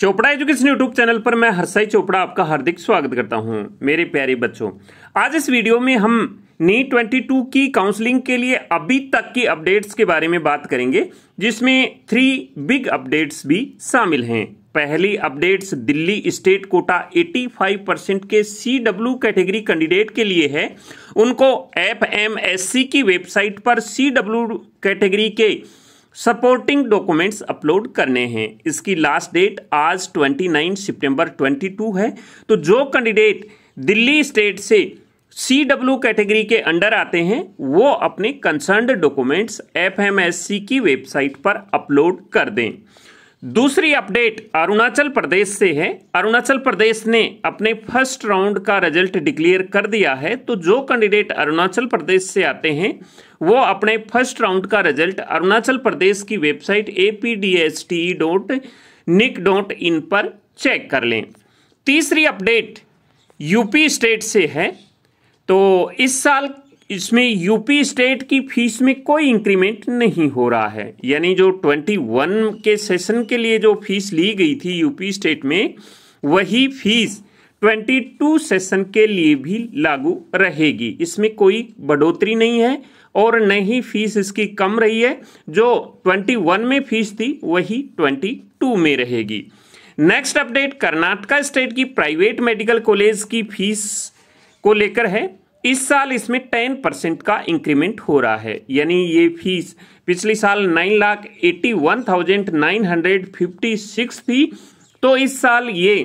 Chopra education YouTube channel पर मैं हरसाई चोपड़ा आपका हार्दिक स्वागत करता हूं मेरे प्यारे बच्चों आज इस वीडियो में हम नी 22 की काउंसलिंग के लिए अभी तक की अपडेट्स के बारे में बात करेंगे जिसमें थ्री बिग अपडेट्स भी शामिल हैं पहली updates Delhi state quota 85 percent के सी डब्ल्यू कैटेगरी कैंडिडेट के लिए है उनको एफ की वेबसाइट पर सी डब्ल्यू कैटेगरी के, के सपोर्टिंग डॉक्यूमेंट्स अपलोड करने हैं इसकी लास्ट डेट आज 29 सितंबर 22 है तो जो कैंडिडेट दिल्ली स्टेट से सी डब्ल्यू कैटेगरी के अंडर आते हैं वो अपने कंसर्न्ड डॉक्यूमेंट्स एफ की वेबसाइट पर अपलोड कर दें दूसरी अपडेट अरुणाचल प्रदेश से है अरुणाचल प्रदेश ने अपने फर्स्ट राउंड का रिजल्ट डिक्लेयर कर दिया है तो जो कैंडिडेट अरुणाचल प्रदेश से आते हैं वो अपने फर्स्ट राउंड का रिजल्ट अरुणाचल प्रदेश की website A P D S T dot nic dot in पर चेक कर लें तीसरी अपडेट यूपी स्टेट से है तो इस साल इसमें यूपी स्टेट की फीस में कोई इंक्रीमेंट नहीं हो रहा है यानी जो 21 के सेशन के लिए जो फीस ली गई थी यूपी स्टेट में वही फीस 22 सेशन के लिए भी लागू रहेगी इसमें कोई बढ़ोतरी नहीं है और न ही फीस इसकी कम रही है जो 21 में फीस थी वही 22 में रहेगी नेक्स्ट अपडेट कर्नाटका स्टेट की प्राइवेट मेडिकल कॉलेज की फीस को लेकर है इस साल इसमें टेन परसेंट का इंक्रीमेंट हो रहा है यानी ये फीस पिछले साल nine lakh eighty one thousand nine hundred fifty six थी तो इस साल ये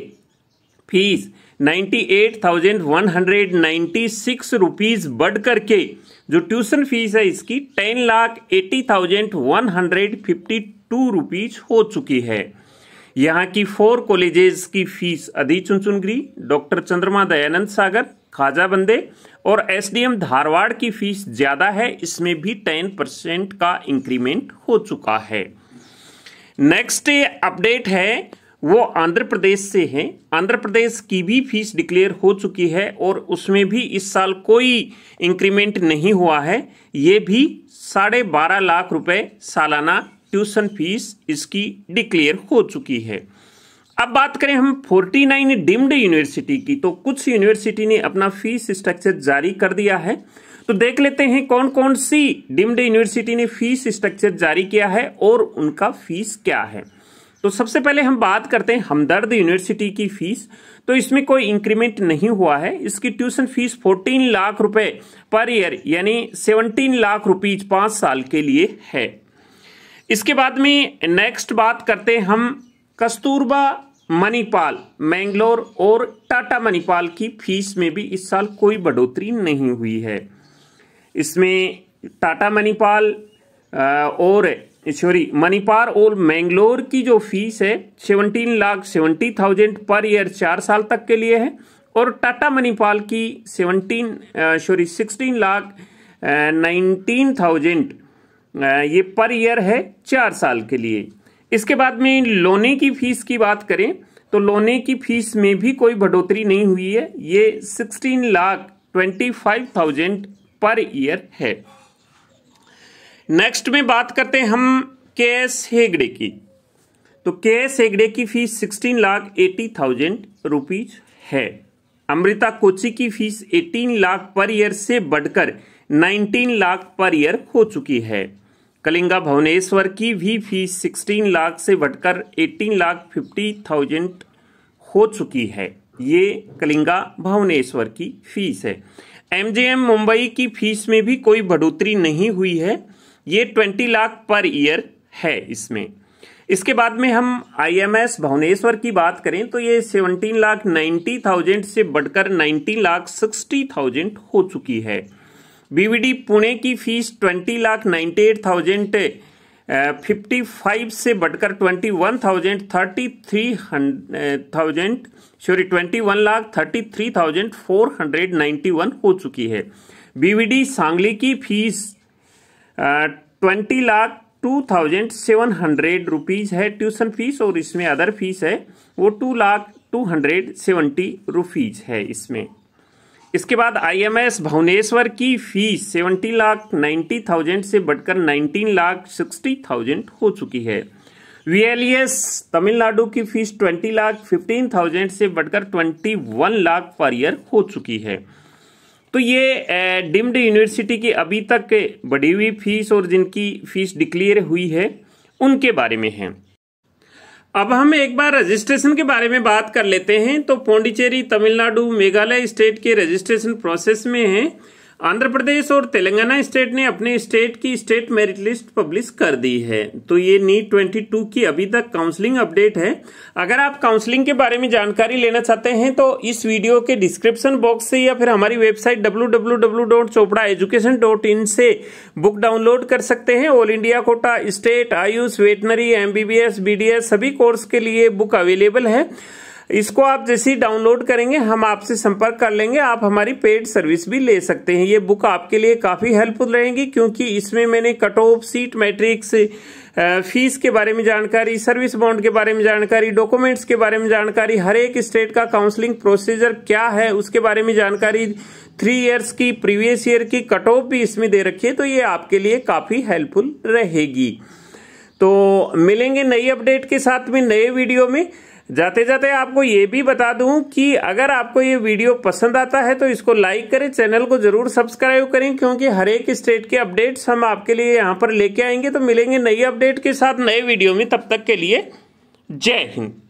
fees ninety eight thousand one hundred ninety six rupees बढ़ करके जो ट्यूशन फीस है इसकी ten lakh eighty thousand one hundred fifty two rupees हो चुकी है यहाँ की फोर कॉलेजेस की फीस अधी चुनचुनगिरी डॉक्टर चंद्रमा दयानंद सागर खाजा बंदे और एसडीएम धारवाड़ की फीस ज़्यादा है इसमें भी टेन परसेंट का इंक्रीमेंट हो चुका है नेक्स्ट अपडेट है वो आंध्र प्रदेश से है आंध्र प्रदेश की भी फीस डिक्लेयर हो चुकी है और उसमें भी इस साल कोई इंक्रीमेंट नहीं हुआ है ये भी साढ़े बारह लाख रुपए सालाना ट्यूशन फीस इसकी डिक्लेयर हो चुकी है अब बात करें हम 49 डीम्ड यूनिवर्सिटी की तो कुछ यूनिवर्सिटी ने अपना फीस स्ट्रक्चर जारी कर दिया है तो देख लेते हैं कौन कौन सी डीम्ड यूनिवर्सिटी ने फीस स्ट्रक्चर जारी किया है और उनका फीस क्या है तो सबसे पहले हम बात करते हैं हमदर्द यूनिवर्सिटी की फीस तो इसमें कोई इंक्रीमेंट नहीं हुआ है इसकी ट्यूशन फीस 14 लाख रुपए पर ईयर यानी 17 लाख रुपीज पांच साल के लिए है इसके बाद में नेक्स्ट बात करते हैं हम कस्तूरबा मणिपाल मैंगलोर और टाटा मणिपाल की फीस में भी इस साल कोई बढ़ोतरी नहीं हुई है इसमें टाटा मणिपाल और सॉरी मणिपाल और मैंगलोर की जो फीस है seventeen lakh seventy thousand per year चार साल तक के लिए है और टाटा मणिपाल की seventeen sorry sixteen lakh nineteen thousand ये पर ईयर है चार साल के लिए इसके बाद में लोने की फीस की बात करें तो लोने की फीस में भी कोई बढ़ोतरी नहीं हुई है ये sixteen lakh twenty five thousand per year है नेक्स्ट में बात करते हैं हम के एस हेगड़े की तो के एस हेगड़े की fees sixteen lakh eighty thousand rupees है अमृता कोची की fees eighteen lakh per year से बढ़कर नाइनटीन लाख पर ईयर हो चुकी है कलिंगा भुवनेश्वर की भी फीस सिक्सटीन लाख से बढ़कर एटीन लाख फिफ्टी थाउजेंड हो चुकी है ये कलिंगा भुवनेश्वर की फीस है एमजेएम मुंबई की फीस में भी कोई बढ़ोतरी नहीं हुई है ये ट्वेंटी लाख पर ईयर है इसमें इसके बाद में हम आईएमएस भुवनेश्वर की बात करें तो ये सेवनटीन लाख नाइन्टी थाउजेंड से बढ़कर नाइनटीन लाख सिक्सटी थाउजेंड हो चुकी है बीवीडी पुणे की fees twenty lakh ninety eight thousand fifty five से बढ़कर twenty one thousand thirty three thousand sorry twenty one lakh thirty three thousand four hundred ninety one हो चुकी है बीवीडी सांगली की fees twenty lakh two thousand seven hundred rupees है tuition fees और इसमें other fees है वो two lakh two hundred seventy rupees है इसमें इसके बाद आईएमएस भुवनेश्वर की fees seventy lakh ninety thousand से बढ़कर नाइनटीन लाख सिक्सटी थाउजेंड हो चुकी है वीएलईएस e तमिलनाडु की fees twenty lakh fifteen thousand से बढ़कर twenty one lakh per year हो चुकी है तो ये डिम्ड यूनिवर्सिटी की अभी तक बढ़ी हुई फीस और जिनकी फीस डिक्लेयर हुई है उनके बारे में है अब हम एक बार रजिस्ट्रेशन के बारे में बात कर लेते हैं तो पौंडीचेरी तमिलनाडु मेघालय स्टेट के रजिस्ट्रेशन प्रोसेस में है आंध्र प्रदेश और तेलंगाना स्टेट ने अपने स्टेट की स्टेट मेरिट लिस्ट पब्लिश कर दी है तो ये नीट 22 की अभी तक काउंसलिंग अपडेट है अगर आप काउंसलिंग के बारे में जानकारी लेना चाहते हैं तो इस वीडियो के डिस्क्रिप्शन बॉक्स से या फिर हमारी वेबसाइट डब्ल्यू से बुक डाउनलोड कर सकते हैं all India quota state Ayush veterinary MBBS BDS सभी कोर्स के लिए बुक अवेलेबल है इसको आप जैसे ही डाउनलोड करेंगे हम आपसे संपर्क कर लेंगे आप हमारी पेड सर्विस भी ले सकते हैं ये बुक आपके लिए काफ़ी हेल्पफुल रहेगी क्योंकि इसमें मैंने cut off seat matrix fees के बारे में जानकारी सर्विस बॉन्ड के बारे में जानकारी डॉक्यूमेंट्स के बारे में जानकारी हर एक स्टेट का काउंसलिंग प्रोसीजर क्या है उसके बारे में जानकारी थ्री इयर्स की प्रीवियस ईयर की कट ऑफ भी इसमें दे रखी है तो ये आपके लिए काफ़ी हेल्पफुल रहेगी तो मिलेंगे नई अपडेट के साथ में नए वीडियो में जाते जाते आपको ये भी बता दूं कि अगर आपको ये वीडियो पसंद आता है तो इसको लाइक करें चैनल को जरूर सब्सक्राइब करें क्योंकि हर एक स्टेट के अपडेट्स हम आपके लिए यहाँ पर लेके आएंगे तो मिलेंगे नई अपडेट के साथ नए वीडियो में तब तक के लिए जय हिंद